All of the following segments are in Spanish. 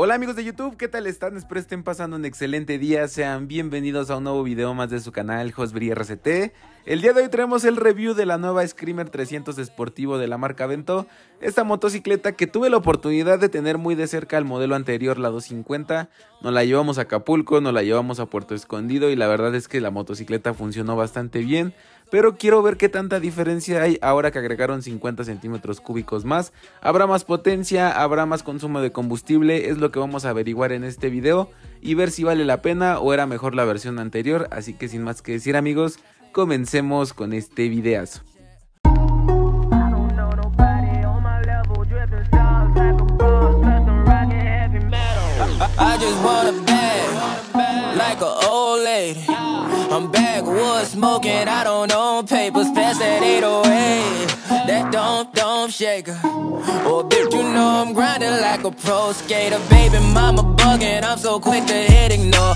Hola amigos de YouTube, ¿qué tal están? Espero estén pasando un excelente día. Sean bienvenidos a un nuevo video más de su canal Josbri RCT. El día de hoy traemos el review de la nueva Screamer 300 Sportivo de la marca Vento, esta motocicleta que tuve la oportunidad de tener muy de cerca el modelo anterior, la 250, nos la llevamos a Acapulco, nos la llevamos a Puerto Escondido y la verdad es que la motocicleta funcionó bastante bien, pero quiero ver qué tanta diferencia hay ahora que agregaron 50 centímetros cúbicos más. Habrá más potencia, habrá más consumo de combustible, es lo que vamos a averiguar en este video y ver si vale la pena o era mejor la versión anterior. Así que sin más que decir amigos, comencemos con este videazo. I'm backwoods smoking, I don't own papers, pass that 808. That don't, don't shaker. Oh bitch, you know I'm grinding like a pro skater. Baby mama bugging, I'm so quick to hit ignore.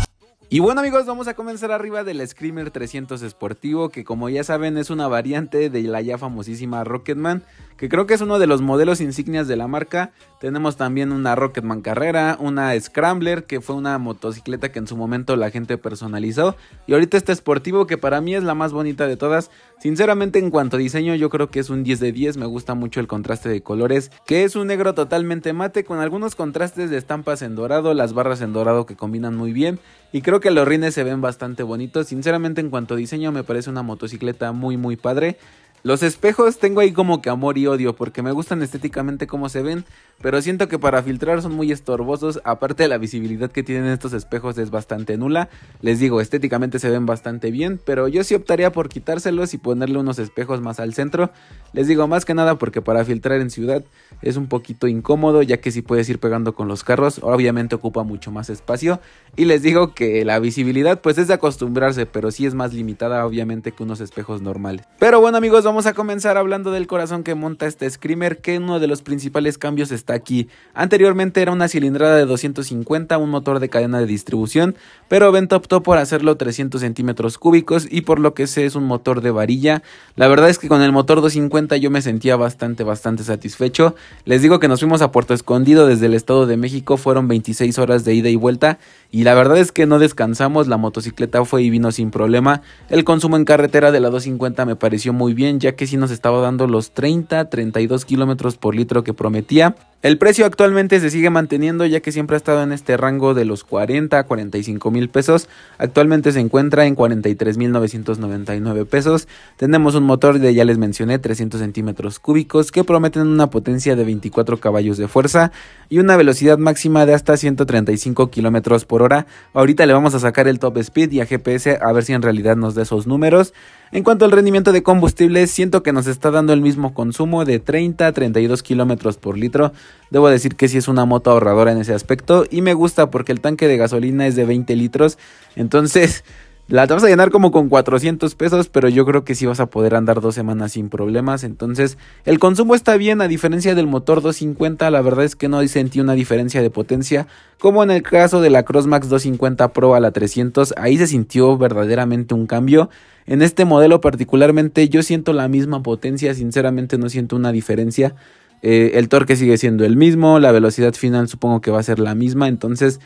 Y bueno amigos, vamos a comenzar arriba del Screamer 300 Esportivo que como ya saben es una variante de la ya famosísima Rocketman, que creo que es uno de los modelos insignias de la marca, tenemos también una Rocketman Carrera, una Scrambler, que fue una motocicleta que en su momento la gente personalizó. Y ahorita este Sportivo, que para mí es la más bonita de todas. Sinceramente, en cuanto a diseño, yo creo que es un 10 de 10. Me gusta mucho el contraste de colores, que es un negro totalmente mate, con algunos contrastes de estampas en dorado, las barras en dorado que combinan muy bien. Y creo que los rines se ven bastante bonitos. Sinceramente, en cuanto a diseño, me parece una motocicleta muy, muy padre. Los espejos tengo ahí como que amor y odio, porque me gustan estéticamente cómo se ven, pero siento que para filtrar son muy estorbosos, aparte de la visibilidad que tienen estos espejos es bastante nula, les digo, estéticamente se ven bastante bien, pero yo sí optaría por quitárselos y ponerle unos espejos más al centro, les digo más que nada porque para filtrar en ciudad es un poquito incómodo ya que si puedes ir pegando con los carros, obviamente ocupa mucho más espacio. Y les digo que la visibilidad pues es de acostumbrarse, pero sí es más limitada obviamente que unos espejos normales. Pero bueno amigos, vamos a comenzar hablando del corazón que monta este Screamer, que uno de los principales cambios está aquí. Anteriormente era una cilindrada de 250, un motor de cadena de distribución, pero Bento optó por hacerlo 300 centímetros cúbicos y por lo que sé es un motor de varilla. La verdad es que con el motor 250 yo me sentía bastante, bastante satisfecho les digo que nos fuimos a Puerto Escondido desde el Estado de México, fueron 26 horas de ida y vuelta y la verdad es que no descansamos, la motocicleta fue y vino sin problema. El consumo en carretera de la 250 me pareció muy bien ya que sí nos estaba dando los 30, 32 kilómetros por litro que prometía. El precio actualmente se sigue manteniendo ya que siempre ha estado en este rango de los 40 a 45 mil pesos. Actualmente se encuentra en 43 mil 999 pesos. Tenemos un motor de, ya les mencioné, 300 centímetros cúbicos que prometen una potencia de 24 caballos de fuerza y una velocidad máxima de hasta 135 kilómetros por hora. Ahorita le vamos a sacar el top speed y a GPS a ver si en realidad nos da esos números. En cuanto al rendimiento de combustible, siento que nos está dando el mismo consumo de 30 a 32 kilómetros por litro. Debo decir que sí es una moto ahorradora en ese aspecto y me gusta porque el tanque de gasolina es de 20 litros, entonces la te vas a llenar como con 400 pesos, pero yo creo que sí vas a poder andar dos semanas sin problemas. Entonces, el consumo está bien, a diferencia del motor 250, la verdad es que no sentí una diferencia de potencia, como en el caso de la Crossmax 250 Pro a la 300, ahí se sintió verdaderamente un cambio. En este modelo particularmente yo siento la misma potencia, sinceramente no siento una diferencia. Eh, el torque sigue siendo el mismo, la velocidad final supongo que va a ser la misma, entonces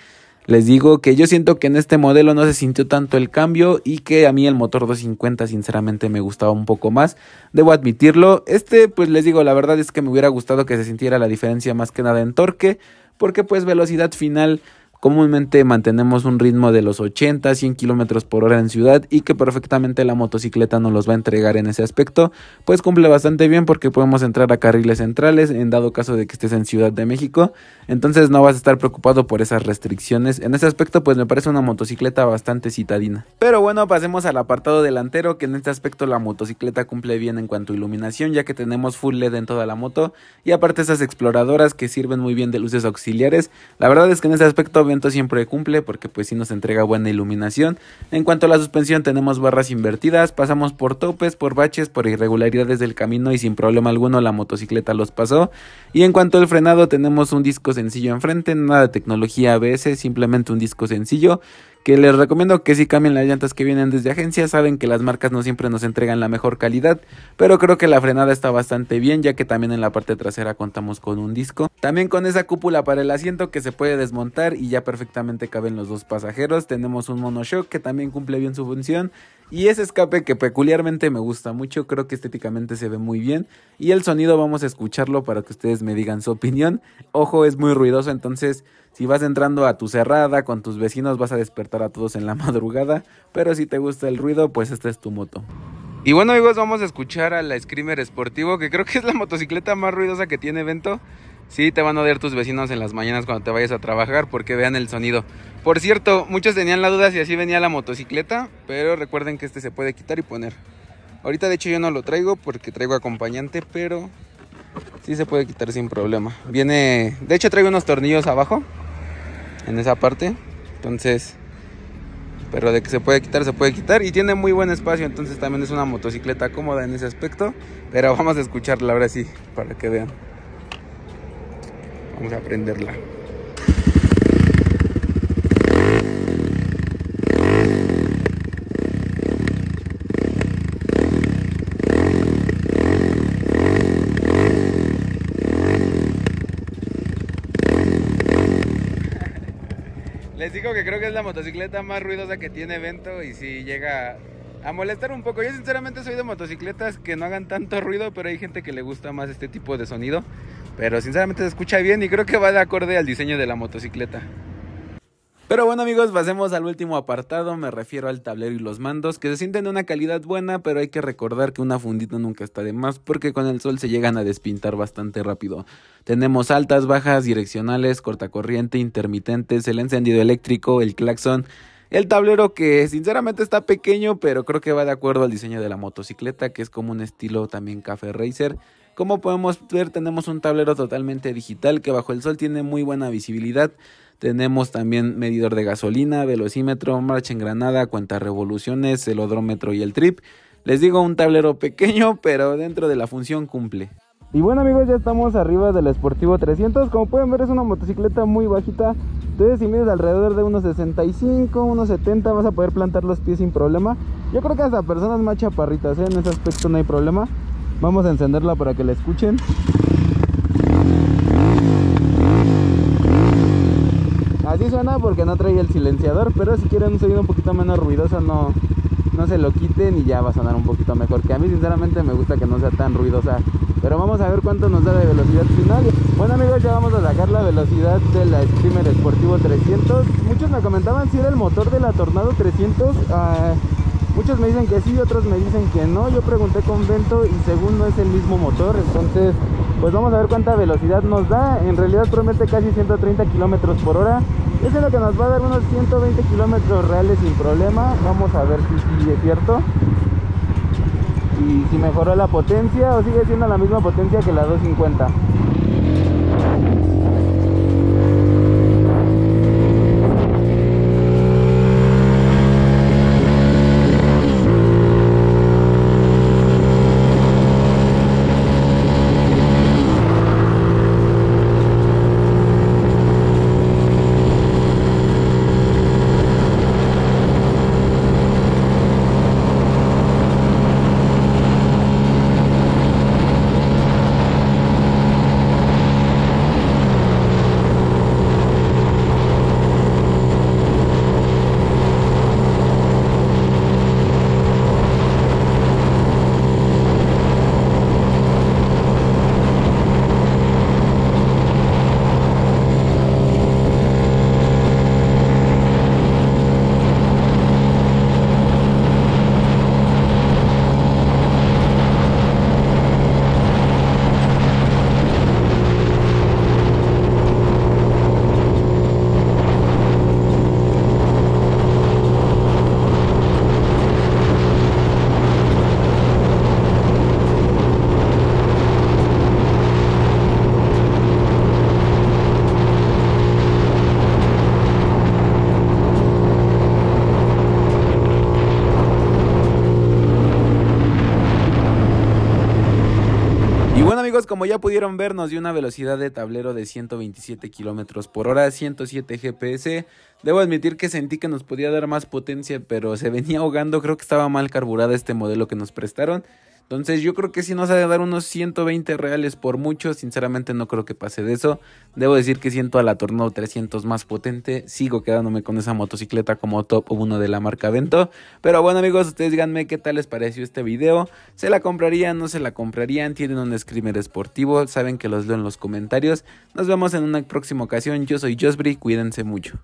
les digo que yo siento que en este modelo no se sintió tanto el cambio y que a mí el motor 250 sinceramente me gustaba un poco más, debo admitirlo. Este pues les digo, la verdad es que me hubiera gustado que se sintiera la diferencia más que nada en torque, porque pues velocidad final Comúnmente mantenemos un ritmo de los 80, 100 kilómetros por hora en ciudad y que perfectamente la motocicleta nos los va a entregar en ese aspecto, pues cumple bastante bien porque podemos entrar a carriles centrales en dado caso de que estés en Ciudad de México, entonces no vas a estar preocupado por esas restricciones. En ese aspecto pues me parece una motocicleta bastante citadina. Pero bueno, pasemos al apartado delantero que en este aspecto la motocicleta cumple bien en cuanto a iluminación ya que tenemos full LED en toda la moto y aparte esas exploradoras que sirven muy bien de luces auxiliares. La verdad es que en ese aspecto siempre cumple porque pues sí nos entrega buena iluminación. En cuanto a la suspensión tenemos barras invertidas, pasamos por topes, por baches, por irregularidades del camino y sin problema alguno la motocicleta los pasó. Y en cuanto al frenado tenemos un disco sencillo enfrente, nada de tecnología ABS, simplemente un disco sencillo que les recomiendo que si cambien las llantas que vienen desde agencia, saben que las marcas no siempre nos entregan la mejor calidad, pero creo que la frenada está bastante bien ya que también en la parte trasera contamos con un disco, también con esa cúpula para el asiento que se puede desmontar y ya perfectamente caben los dos pasajeros, tenemos un monoshock que también cumple bien su función y ese escape que peculiarmente me gusta mucho, creo que estéticamente se ve muy bien. Y el sonido vamos a escucharlo para que ustedes me digan su opinión. Ojo, es muy ruidoso, entonces si vas entrando a tu cerrada con tus vecinos vas a despertar a todos en la madrugada. Pero si te gusta el ruido, pues esta es tu moto. Y bueno amigos, vamos a escuchar a la Screamer esportivo. que creo que es la motocicleta más ruidosa que tiene evento. Sí, te van a odiar tus vecinos en las mañanas cuando te vayas a trabajar porque vean el sonido. Por cierto, muchos tenían la duda si así venía la motocicleta, pero recuerden que este se puede quitar y poner. Ahorita de hecho yo no lo traigo porque traigo acompañante, pero sí se puede quitar sin problema. Viene, de hecho traigo unos tornillos abajo en esa parte, entonces pero de que se puede quitar, se puede quitar y tiene muy buen espacio, entonces también es una motocicleta cómoda en ese aspecto, pero vamos a escucharla ahora sí para que vean. Vamos a aprenderla. Les digo que creo que es la motocicleta más ruidosa que tiene evento y si llega a molestar un poco. Yo sinceramente soy de motocicletas que no hagan tanto ruido, pero hay gente que le gusta más este tipo de sonido. Pero sinceramente se escucha bien y creo que va de acorde al diseño de la motocicleta. Pero bueno amigos, pasemos al último apartado, me refiero al tablero y los mandos, que se sienten de una calidad buena, pero hay que recordar que una fundita nunca está de más, porque con el sol se llegan a despintar bastante rápido. Tenemos altas, bajas, direccionales, cortacorriente, intermitentes, el encendido eléctrico, el claxon, el tablero que sinceramente está pequeño, pero creo que va de acuerdo al diseño de la motocicleta, que es como un estilo también café racer. Como podemos ver, tenemos un tablero totalmente digital que bajo el sol tiene muy buena visibilidad. Tenemos también medidor de gasolina, velocímetro, marcha en granada, cuenta revoluciones, el odrómetro y el trip. Les digo un tablero pequeño, pero dentro de la función cumple. Y bueno amigos, ya estamos arriba del Sportivo 300. Como pueden ver es una motocicleta muy bajita. Entonces si mides alrededor de unos 65, unos 70 vas a poder plantar los pies sin problema. Yo creo que hasta personas más chaparritas, ¿eh? en ese aspecto no hay problema. Vamos a encenderla para que la escuchen. Así suena porque no trae el silenciador, pero si quieren un sonido un poquito menos ruidoso no, no se lo quiten y ya va a sonar un poquito mejor. Que a mí sinceramente me gusta que no sea tan ruidosa. Pero vamos a ver cuánto nos da de velocidad final. Bueno amigos, ya vamos a sacar la velocidad de la streamer Esportivo 300. Muchos me comentaban si era el motor de la Tornado 300. Muchos me dicen que sí, otros me dicen que no. Yo pregunté con Vento y según no es el mismo motor. Entonces, pues vamos a ver cuánta velocidad nos da. En realidad promete casi 130 kilómetros por hora. Eso es lo que nos va a dar unos 120 kilómetros reales sin problema. Vamos a ver si sigue cierto. Y si mejoró la potencia o sigue siendo la misma potencia que la 250. como ya pudieron ver, nos dio una velocidad de tablero de 127 km por hora, 107 GPS. Debo admitir que sentí que nos podía dar más potencia, pero se venía ahogando. Creo que estaba mal carburada este modelo que nos prestaron. Entonces yo creo que si nos ha de dar unos 120 reales por mucho, sinceramente no creo que pase de eso. Debo decir que siento a la Tornado 300 más potente, sigo quedándome con esa motocicleta como top 1 de la marca Vento. Pero bueno amigos, ustedes díganme qué tal les pareció este video. ¿Se la comprarían? ¿No se la comprarían? ¿Tienen un screamer esportivo? Saben que los leo en los comentarios. Nos vemos en una próxima ocasión. Yo soy Josbri, cuídense mucho.